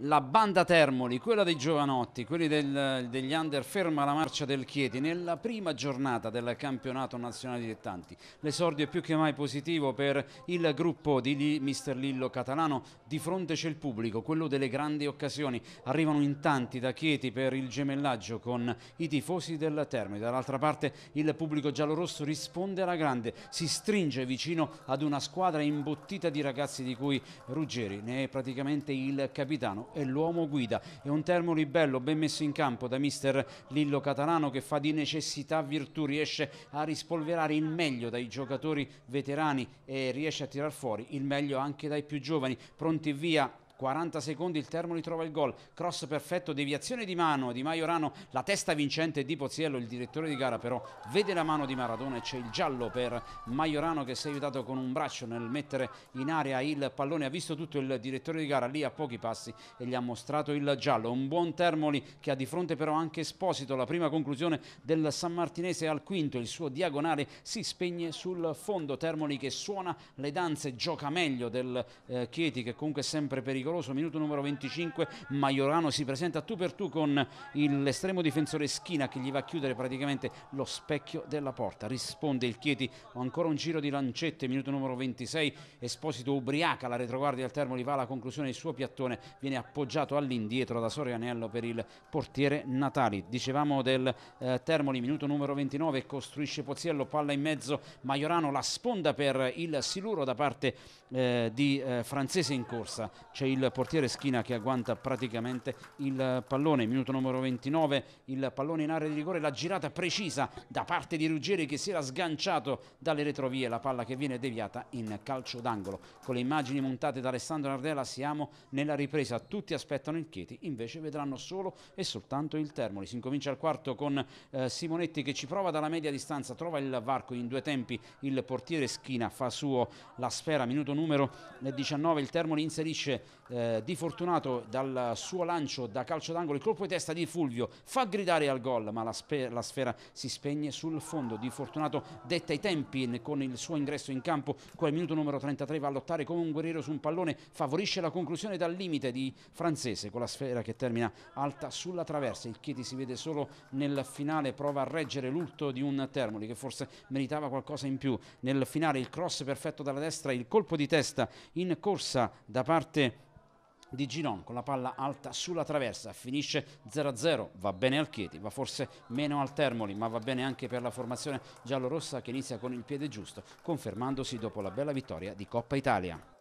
la banda Termoli, quella dei giovanotti, quelli del, degli under ferma la marcia del Chieti nella prima giornata del campionato nazionale dilettanti. L'esordio è più che mai positivo per il gruppo di Mister Lillo Catalano. Di fronte c'è il pubblico, quello delle grandi occasioni. Arrivano in tanti da Chieti per il gemellaggio con i tifosi del Termoli. Dall'altra parte il pubblico giallorosso risponde alla grande, si stringe vicino ad una squadra imbottita di ragazzi di cui Ruggeri ne è praticamente il capitano Catalano è l'uomo guida. È un termolibello ben messo in campo da mister Lillo Catalano che fa di necessità virtù, riesce a rispolverare il meglio dai giocatori veterani e riesce a tirar fuori il meglio anche dai più giovani. Pronti via 40 secondi il Termoli trova il gol, cross perfetto, deviazione di mano di Maiorano, la testa vincente di Pozziello il direttore di gara però vede la mano di Maradona e c'è il giallo per Maiorano che si è aiutato con un braccio nel mettere in area il pallone, ha visto tutto il direttore di gara lì a pochi passi e gli ha mostrato il giallo, un buon Termoli che ha di fronte però anche Esposito, la prima conclusione del San Martinese al quinto, il suo diagonale si spegne sul fondo, Termoli che suona le danze, gioca meglio del eh, Chieti che comunque è sempre pericoloso pericoloso, minuto numero 25, Maiorano si presenta tu per tu con l'estremo difensore Schina che gli va a chiudere praticamente lo specchio della porta, risponde il Chieti, ancora un giro di lancette, minuto numero 26, Esposito ubriaca, la retroguardia al Termoli va alla conclusione, il suo piattone viene appoggiato all'indietro da Sorianello per il portiere Natali, dicevamo del eh, Termoli, minuto numero 29, costruisce Pozziello, palla in mezzo, Maiorano la sponda per il Siluro da parte eh, di eh, Francese in corsa, c'è il il portiere Schina che agguanta praticamente il pallone, minuto numero 29, il pallone in area di rigore, la girata precisa da parte di Ruggeri che si era sganciato dalle retrovie, la palla che viene deviata in calcio d'angolo. Con le immagini montate da Alessandro Nardella siamo nella ripresa, tutti aspettano il Chieti, invece vedranno solo e soltanto il Termoli. Si incomincia al quarto con eh, Simonetti che ci prova dalla media distanza, trova il varco in due tempi, il portiere Schina fa suo la sfera, minuto numero 19, eh, il Termoli inserisce eh, di Fortunato dal suo lancio da calcio d'angolo, il colpo di testa di Fulvio fa gridare al gol ma la, la, sfera si spegne sul fondo di Fortunato detta i tempi con il suo ingresso in campo qua il minuto numero 33 va a lottare come un guerriero su un pallone favorisce la conclusione dal limite di Francese con la sfera che termina alta sulla traversa il Chieti si vede solo nel finale prova a reggere l'urto di un Termoli che forse meritava qualcosa in più nel finale il cross perfetto dalla destra il colpo di testa in corsa da parte di Giron con la palla alta sulla traversa, finisce 0-0, va bene al Chieti, va forse meno al Termoli, ma va bene anche per la formazione giallorossa che inizia con il piede giusto, confermandosi dopo la bella vittoria di Coppa Italia.